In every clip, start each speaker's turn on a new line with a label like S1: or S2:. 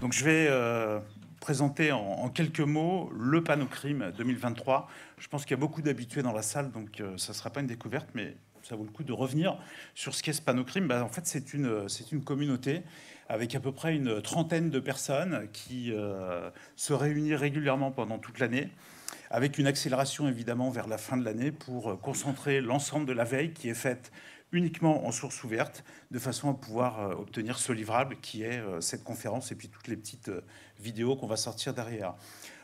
S1: Donc je vais euh, présenter en, quelques mots le Panocrime 2023. Je pense qu'il y a beaucoup d'habitués dans la salle, donc euh, ça ne sera pas une découverte, mais ça vaut le coup de revenir sur ce qu'est ce Panocrime. Bah, en fait, c'est une, une communauté avec à peu près une trentaine de personnes qui euh, se réunit régulièrement pendant toute l'année avec une accélération évidemment vers la fin de l'année pour euh, concentrer l'ensemble de la veille qui est faite uniquement en source ouverte, de façon à pouvoir euh, obtenir ce livrable qui est euh, cette conférence et puis toutes les petites vidéos qu'on va sortir derrière.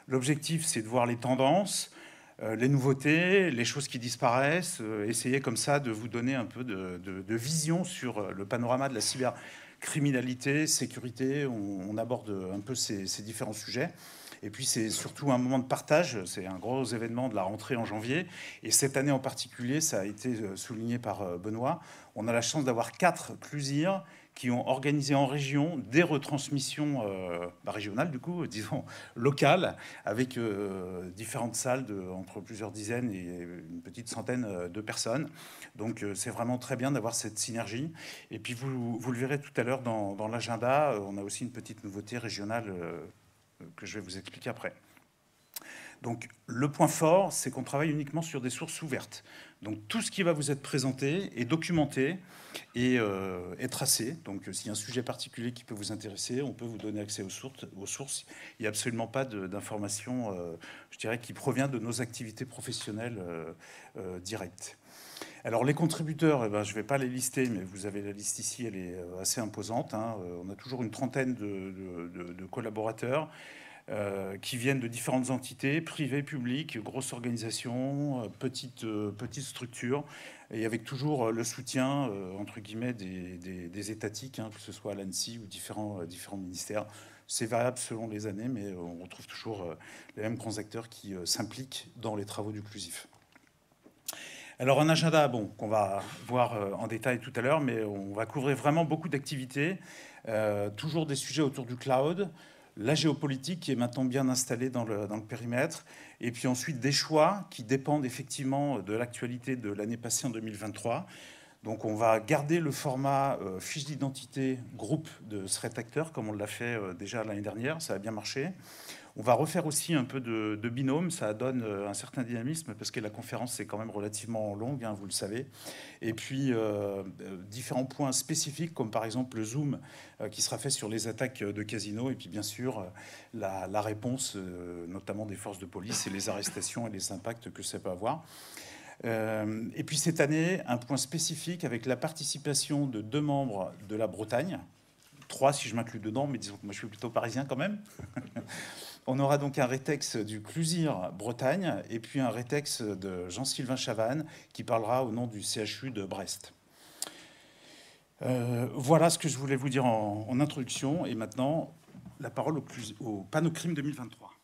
S1: L'objectif, c'est de voir les tendances, les nouveautés, les choses qui disparaissent, essayer comme ça de vous donner un peu de, vision sur le panorama de la cybercriminalité, sécurité, on, aborde un peu ces différents sujets. Et puis c'est surtout un moment de partage. C'est un gros événement de la rentrée en janvier. Et cette année en particulier, ça a été euh, souligné par euh, Benoît. On a la chance d'avoir quatre clusirs qui ont organisé en région des retransmissions euh, bah, régionales, du coup, disons locales, avec différentes salles de, entre plusieurs dizaines et une petite centaine de personnes. Donc c'est vraiment très bien d'avoir cette synergie. Et puis vous, vous le verrez tout à l'heure dans, dans l'agenda, on a aussi une petite nouveauté régionale que je vais vous expliquer après. Donc le point fort, c'est qu'on travaille uniquement sur des sources ouvertes. Donc tout ce qui va vous être présenté est documenté et euh, est tracé. Donc euh, s'il y a un sujet particulier qui peut vous intéresser, on peut vous donner accès aux sources. Il n'y a absolument pas d'information, euh, je dirais, qui provient de nos activités professionnelles directes. Alors les contributeurs, eh ben, je ne vais pas les lister, mais vous avez la liste ici, elle est euh, assez imposante. Hein. Euh, on a toujours une trentaine de, collaborateurs euh, qui viennent de différentes entités, privées, publiques, grosses organisations, petites, petites structures, et avec toujours le soutien, entre guillemets, des, étatiques, hein, que ce soit à l'ANSI ou différents, différents ministères. C'est variable selon les années, mais on retrouve toujours les mêmes grands acteurs qui s'impliquent dans les travaux du CLUSIF. Alors un agenda, bon, qu'on va voir euh, en détail tout à l'heure, mais on va couvrir vraiment beaucoup d'activités, euh, toujours des sujets autour du cloud, la géopolitique qui est maintenant bien installée dans le, périmètre, et puis ensuite des choix qui dépendent effectivement de l'actualité de l'année passée en 2023. Donc on va garder le format euh, fiche d'identité groupe de ce acteur comme on l'a fait déjà l'année dernière, ça a bien marché. On va refaire aussi un peu de, binôme, ça donne euh, un certain dynamisme parce que la conférence est quand même relativement longue, hein, vous le savez. Et puis euh, euh, différents points spécifiques comme par exemple le zoom qui sera fait sur les attaques de casino et puis bien sûr la, réponse notamment des forces de police et les arrestations et les impacts que ça peut avoir. et puis cette année, un point spécifique avec la participation de deux membres de la Bretagne, trois si je m'inclus dedans, mais disons que moi je suis plutôt parisien quand même. On aura donc un rétex du Clusir Bretagne et puis un rétex de Jean-Sylvain Chavannes qui parlera au nom du CHU de Brest. Euh, voilà ce que je voulais vous dire en, introduction et maintenant la parole au, au crime 2023.